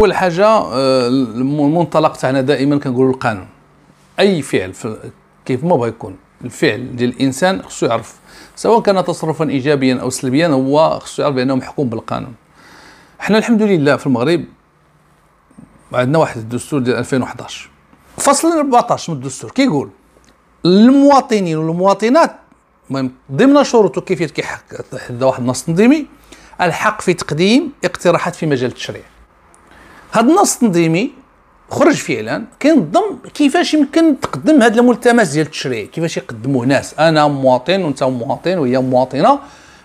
اول حاجه المنطلق تاعنا دائما كنقولوا القانون اي فعل كيف ما بغى يكون الفعل ديال الانسان خصو يعرف سواء كان تصرفا ايجابيا او سلبيا هو خصو يعرف بانه محكوم بالقانون حنا الحمد لله في المغرب عندنا واحد الدستور ديال 2011 فصل 14 من الدستور كيقول المواطنين والمواطنات المهم ضمن شروط كيفيه كيحق واحد النص تنظيمي الحق في تقديم اقتراحات في مجال التشريع هاد النص التنظيمي خرج فعلا كينظم كيفاش يمكن تقدم هاد الملتمس ديال التشريع كيفاش يقدموه ناس انا مواطن وانت مواطن وهي مواطنه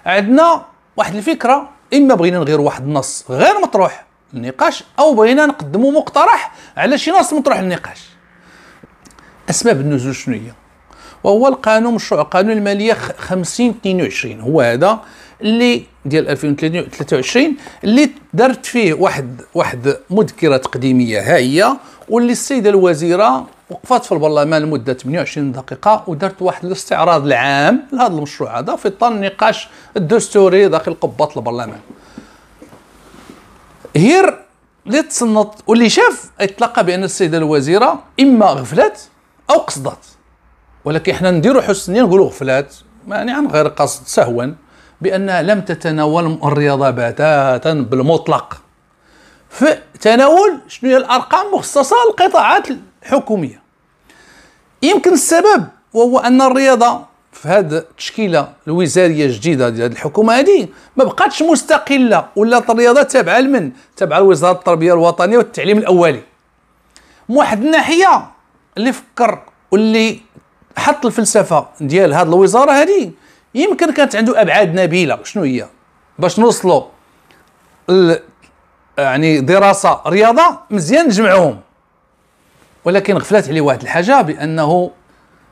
عندنا واحد الفكره اما بغينا نغير واحد النص غير مطروح للنقاش او بغينا نقدموا مقترح على شي نص مطروح للنقاش اسباب النزول شنو هي وهو القانون مشروع قانون الماليه 50 22 هو هذا اللي ديال 2023 اللي درت فيه واحد واحد مذكره تقديميه ها هي واللي السيده الوزيره وقفت في البرلمان لمده 28 دقيقه ودرت واحد الاستعراض العام لهذا المشروع هذا في اطار النقاش الدستوري داخل قبه البرلمان هير اللي تصنت واللي شاف اطلق بان السيده الوزيره اما غفلت او قصدت ولكن احنا نديروا حسنين نقولوا غفلات يعني عن غير قصد سهوا بأنها لم تتناول الرياضة بتاتا بالمطلق فتناول شنو هي الأرقام مخصصة للقطاعات الحكومية يمكن السبب وهو أن الرياضة في هذه التشكيله الوزاريه الجديده ديال الحكومه هذه ما بقاتش مستقله ولات الرياضه تابعه لمن؟ تابعه لوزاره التربيه الوطنيه والتعليم الاولي. من واحد الناحيه اللي فكر واللي حط الفلسفه ديال هذه الوزاره هذه يمكن كانت عنده ابعاد نبيله شنو هي باش نوصلوا يعني دراسه رياضه مزيان نجمعوهم ولكن غفلات عليه واحد الحاجه بانه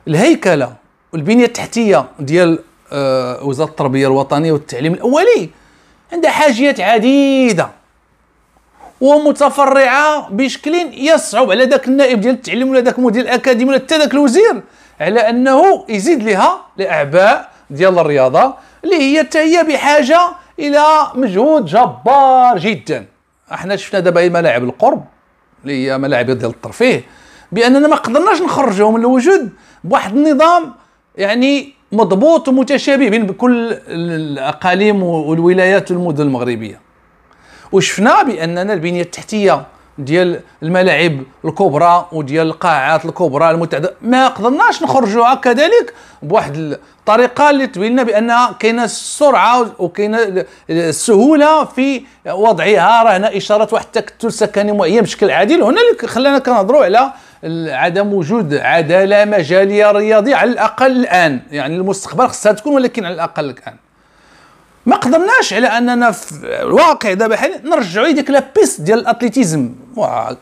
الهيكله والبنيه التحتيه ديال آه وزاره التربيه الوطنيه والتعليم الاولي عندها حاجيات عديده ومتفرعه بشكل يصعب على ذاك النائب ديال التعليم ولا ذاك المدير الاكاديمي ولا حتى ذاك الوزير على انه يزيد لها الاعباء ديال الرياضه اللي هي حتى هي بحاجه الى مجهود جبار جدا احنا شفنا دابا ملاعب القرب اللي هي ملاعب ديال الترفيه باننا ما قدرناش نخرجهم من الوجود بواحد النظام يعني مضبوط ومتشابه بين كل الاقاليم والولايات والمدن المغربيه وشفنا باننا البنيه التحتيه ديال الملاعب الكبرى وديال القاعات الكبرى المتعدده ما قدرناش نخرجوها كذلك بواحد الطريقه اللي تبين لنا بان كاينه السرعه وكاينه السهوله في وضعها راه هنا اشاره واحد التكتل سكني معين بشكل عادل هنا اللي خلانا كنهضروا على عدم وجود عداله مجاليه رياضيه على الاقل الان يعني المستقبل خصها تكون ولكن على الاقل الان ما قدرناش على اننا في الواقع دابا حاليا نرجعوا ديك لا ديال الاتليتيزم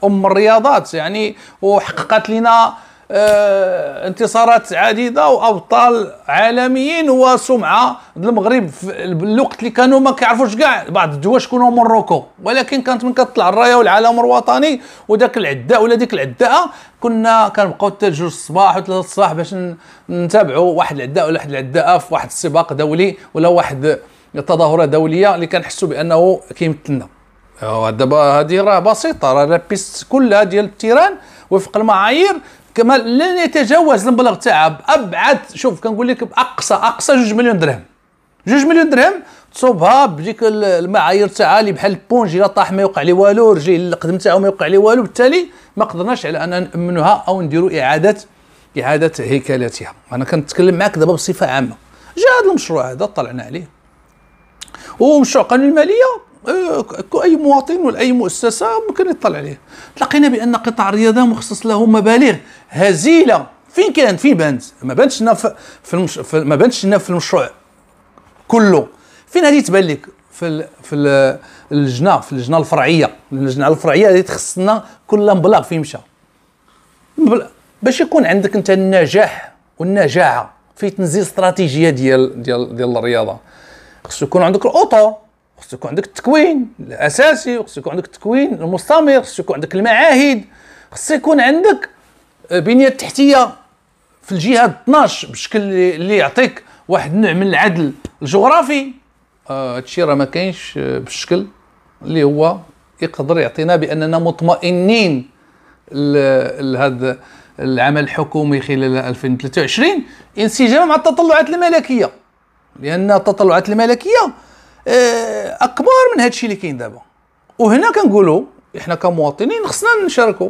ام الرياضات يعني وحققت لنا آه انتصارات عديده وابطال عالميين وسمعه المغرب في الوقت اللي كانوا ما كيعرفوش كاع بعض الدول شكون موروكو ولكن كانت من كتطلع الرايه والعالم الوطني وداك العداء ولا ديك العداءه كنا كنبقاو حتى جوج الصباح وثلاثه الصباح باش نتابعوا واحد العداء ولا واحد العداءه في واحد السباق دولي ولا واحد تظاهره دوليه اللي كنحسوا بانه كيمثلنا دابا هذه راه بسيطه راه لابيست كلها ديال التيران وفق المعايير كما لن يتجاوز المبلغ تاعها بابعد شوف كنقول لك باقصى اقصى 2 مليون درهم 2 مليون درهم تصوبها بديك المعايير تاعها اللي بحال البونجي لا طاح ما يوقع لي والو رجلي القدم تاعو ما يوقع لي والو بالتالي ما قدرناش على ان نامنها او نديروا اعاده اعاده هيكلتها انا كنتكلم معك دابا بصفه عامه جا هذا المشروع هذا طلعنا عليه ومشروع قانون الماليه آه، اي مواطن ولا اي مؤسسه ممكن يطلع عليه تلقينا بان قطاع الرياضه مخصص له مبالغ هزيله فين كانت فين بانت ما بانتش لنا في, المش... في ما بانتش لنا في المشروع كله فين هذه تبان لك في في اللجنه في اللجنه الفرعيه اللجنه الفرعيه هذه تخصنا كل مبلغ فين مشى باش يكون عندك انت النجاح والنجاعه في تنزيل استراتيجيه ديال ديال ديال الرياضه خصو يكون عندك الاوطو خصو يكون عندك التكوين الاساسي خصو يكون عندك التكوين المستمر خصو يكون عندك المعاهد خصو يكون عندك بنيه تحتيه في الجهه 12 بشكل اللي يعطيك واحد النوع من العدل الجغرافي هادشي آه راه ما كاينش آه، بالشكل اللي هو يقدر يعطينا باننا مطمئنين لهذا العمل الحكومي خلال 2023 انسجاما مع التطلعات الملكيه لان التطلعات الملكيه آه، اكبر من هذا الشيء اللي كاين دابا وهنا كنقولوا احنا كمواطنين خصنا نشاركوا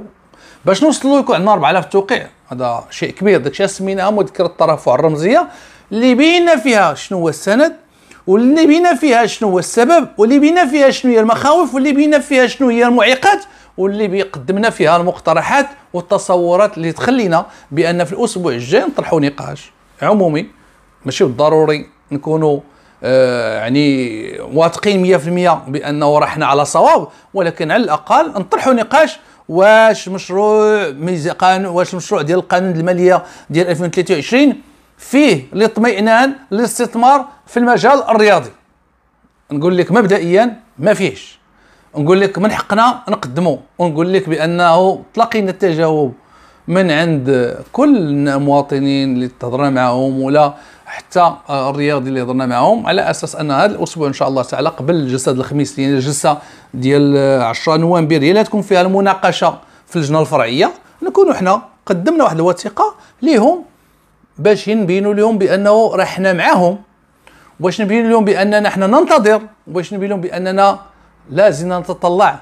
باش نوصلوا يكون عندنا 4000 توقيع هذا شيء كبير داك الشيء سميناها مذكره الترافع الرمزيه اللي بينا فيها شنو هو السند واللي بينا فيها شنو هو السبب واللي بينا فيها شنو هي المخاوف واللي بينا فيها شنو هي المعيقات واللي بيقدمنا فيها المقترحات والتصورات اللي تخلينا بان في الاسبوع الجاي نطرحوا نقاش عمومي ماشي بالضروري نكونوا آه يعني واثقين 100% بانه راحنا على صواب ولكن على الاقل نطرحوا نقاش واش مشروع ميزه قانون واش المشروع ديال القانون الماليه ديال 2023 فيه الاطمئنان للاستثمار في المجال الرياضي نقول لك مبدئيا ما فيهش نقول لك من حقنا نقدمه ونقول لك بانه تلقينا التجاوب من عند كل المواطنين اللي تهضرنا معاهم ولا حتى آه، الرياضي اللي هضرنا معاهم على اساس ان هذا الاسبوع ان شاء الله تعالى قبل جلسه الخميس يعني الجلسه ديال 10 آه، نوفمبر هي اللي تكون فيها المناقشه في اللجنه الفرعيه نكونوا حنا قدمنا واحد الوثيقه ليهم باش نبينوا لهم بانه راه حنا معاهم واش نبين لهم باننا حنا ننتظر واش نبين لهم باننا لازم نتطلع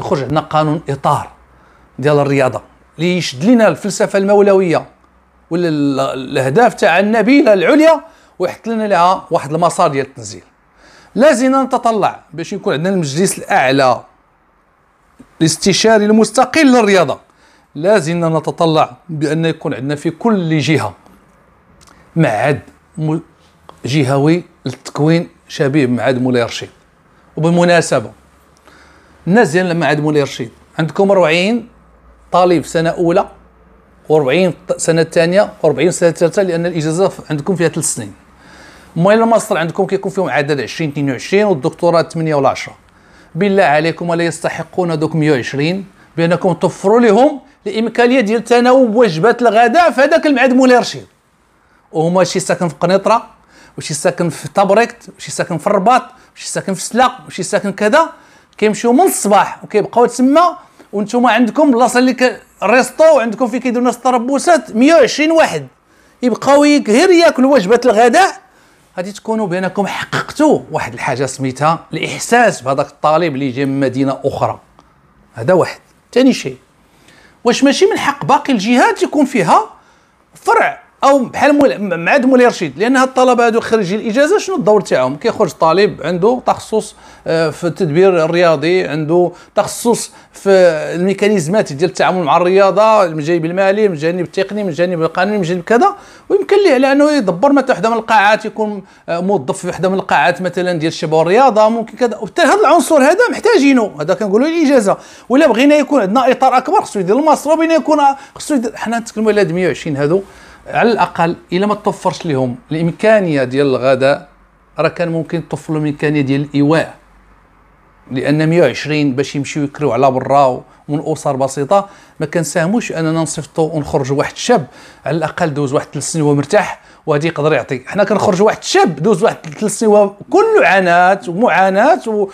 يخرج عندنا قانون اطار ديال الرياضه اللي يشد لنا الفلسفه المولويه ولا الاهداف تاع النبيله العليا ويحط لنا لها واحد المسار ديال التنزيل لازم نتطلع باش يكون عندنا المجلس الاعلى الاستشاري المستقل للرياضه لازم نتطلع بان يكون عندنا في كل جهه معهد جهوي للتكوين شبيه بمعهد مولاي رشيد وبالمناسبه الناس ديال معهد مولاي رشيد عندكم 40 طالب سنه اولى و40 سنه الثانيه و40 سنه الثالثه لان الاجازه عندكم فيها ثلاث سنين المهم الماستر عندكم كيكون فيهم عدد 20 22 والدكتوراه 8 ولا 10 بالله عليكم ولا يستحقون هذوك 120 بانكم توفروا لهم الامكانيه ديال تناول وجبات الغداء في هذاك المعاد مولاي رشيد وهما شي ساكن في قنيطره وشي ساكن في تبريكت وشي ساكن في الرباط وشي ساكن في سلا وشي ساكن كذا كيمشيو من الصباح وكيبقاو تما وانتم عندكم بلاصه اللي ك... ريستو عندكم فين كيديروا الناس الطربوسات 120 واحد يبقاو غير ياكلوا وجبات الغداء غادي تكونوا بانكم حققتوا واحد الحاجه سميتها الاحساس بهذاك الطالب اللي جاي من مدينه اخرى هذا واحد ثاني شيء واش ماشي من حق باقي الجهات يكون فيها فرع او بحال معاد مولاي رشيد لان هاد الطلبه هادو خريجي الاجازه شنو الدور تاعهم كيخرج طالب عنده تخصص آه، في التدبير الرياضي عنده تخصص في الميكانيزمات ديال التعامل مع الرياضه من الجانب المالي من الجانب التقني من الجانب القانوني من الجانب كذا ويمكن ليه على انه يدبر مثلا وحده من القاعات يكون آه، موظف في وحده من القاعات مثلا ديال الشباب والرياضه ممكن كذا وبالتالي هذا العنصر هذا محتاجينه هذا كنقولوا الاجازه ولا بغينا يكون عندنا اطار اكبر خصو يدير المصروف بغينا يكون آه، خصو يدير حنا نتكلموا على 120 هذو على الاقل الا ما توفرش لهم الامكانيه ديال الغداء راه كان ممكن توفر لهم الامكانيه ديال الايواء لان 120 باش يمشيو يكريو على برا ومن اسر بسيطه ما كنساهموش اننا نصيفطو ونخرج واحد الشاب على الاقل دوز واحد ثلاث سنين ومرتاح مرتاح وهذه يقدر يعطي حنا كنخرج واحد الشاب دوز واحد ثلاث سنين كله عانات ومعاناه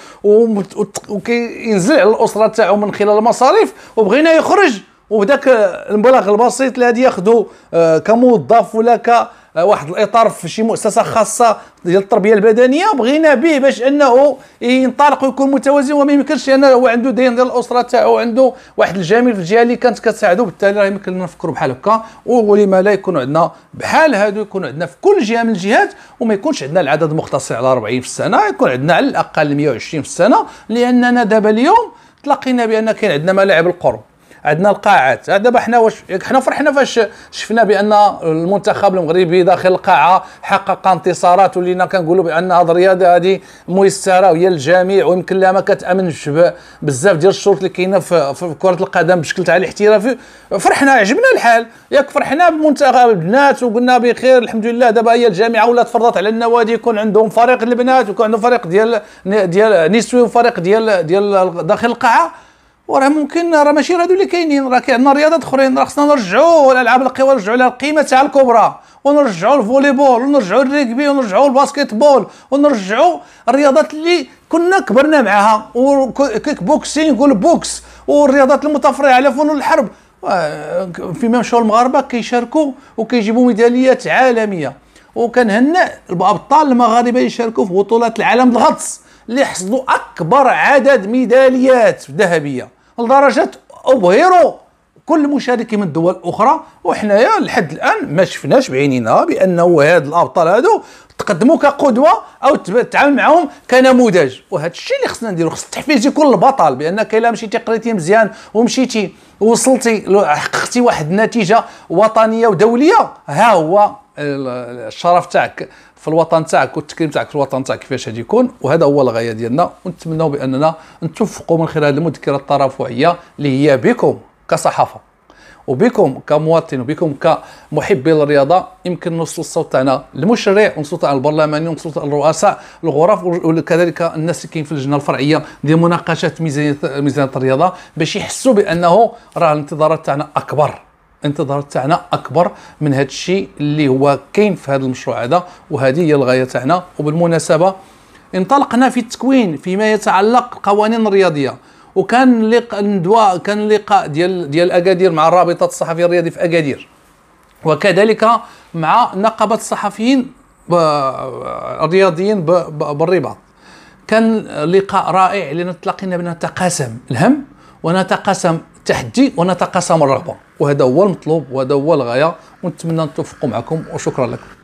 وكينزل على الاسره تاعو من خلال المصاريف وبغينا يخرج وبداك المبلغ البسيط اللي غادي ياخذوا آه، كموظف ولا كواحد آه، الاطار في شي مؤسسه خاصه ديال التربيه البدنيه بغينا به باش انه ينطلق ويكون متوازن وما يمكنش لان هو عنده دين ديال الاسره تاعو عنده واحد الجميل في الجهه اللي كانت كتساعده بالتالي راه يمكن نفكروا بحال هكا ولما لا يكون عندنا بحال هادو يكون عندنا في كل جهه من الجهات وما يكونش عندنا العدد مختصر على 40 في السنه يكون عندنا على الاقل 120 في السنه لاننا دابا اليوم تلاقينا بان كاين عندنا ملاعب القرب عندنا القاعات آه، دابا حنا واش حنا فرحنا فاش شفنا بان المنتخب المغربي داخل القاعه حقق انتصارات ولينا كنقولوا بان هذه الرياضه هذه ميسره وهي للجميع ويمكن لها ما كتامنش بزاف ديال الشروط اللي كاينه في, في كره القدم بشكل تاع الاحترافي فرحنا عجبنا الحال ياك فرحنا بمنتخب البنات وقلنا بخير الحمد لله دابا هي الجامعه ولات فرضت على النوادي يكون عندهم فريق البنات ويكون عندهم فريق ديال ديال نسوي وفريق ديال ديال داخل القاعه وراه ممكن راه ماشي هادو اللي كاينين راه عندنا رياضات اخرين راه خصنا نرجعوا الالعاب القوى نرجعوا لها القيمه تاع الكبرى ونرجعوا الفولي بول ونرجعوا الريكبي ونرجعوا بول ونرجعوا الرياضات اللي كنا كبرنا معاها وكيك بوكسينغ والبوكس والرياضات المتفرعه على فنون الحرب آه، في مشوا المغاربه كيشاركوا وكيجيبوا ميداليات عالميه وكنهنأ الابطال المغاربه يشاركوا في بطولات العالم الغطس اللي حصلوا اكبر عدد ميداليات ذهبيه لدرجه ابهروا كل مشاركي من الدول الأخرى وحنايا لحد الان ما شفناش بعينينا بانه هاد الابطال هادو تقدموا كقدوه او تتعامل معاهم كنموذج وهذا الشيء اللي خصنا نديرو خص التحفيز يكون البطل بانك الا مشيتي قريتي مزيان ومشيتي وصلتي حققتي واحد النتيجه وطنيه ودوليه ها هو الشرف تاعك في الوطن تاعك والتكريم تاعك في الوطن تاعك كيفاش غادي يكون وهذا هو الغايه ديالنا ونتمنوا باننا نتوفقوا من خلال المذكره الترافعيه اللي هي بكم كصحافه وبكم كمواطن وبكم كمحبي للرياضه يمكن نوصل الصوت تاعنا للمشرع ونوصلوا على البرلماني ونوصلوا على الرؤساء الغرف وكذلك الناس اللي كاين في اللجنه الفرعيه ديال مناقشه ميزانيه ميزانيه الرياضه باش يحسوا بانه راه الانتظارات تاعنا اكبر الانتظار تاعنا اكبر من هذا الشيء اللي هو كاين في هذا المشروع هذا وهذه هي الغايه تاعنا وبالمناسبه انطلقنا في التكوين فيما يتعلق بالقوانين الرياضيه وكان لقاء ندوة كان لقاء ديال ديال اكادير مع الرابطه الصحفي الرياضي في اكادير وكذلك مع نقابه الصحفيين الرياضيين بالرباط كان لقاء رائع لان تلاقينا بان نتقاسم الهم ونتقاسم تحدي ونتقاسم الرغبه وهذا هو المطلوب وهذا هو الغايه ونتمنى نتوفقوا معكم وشكرا لكم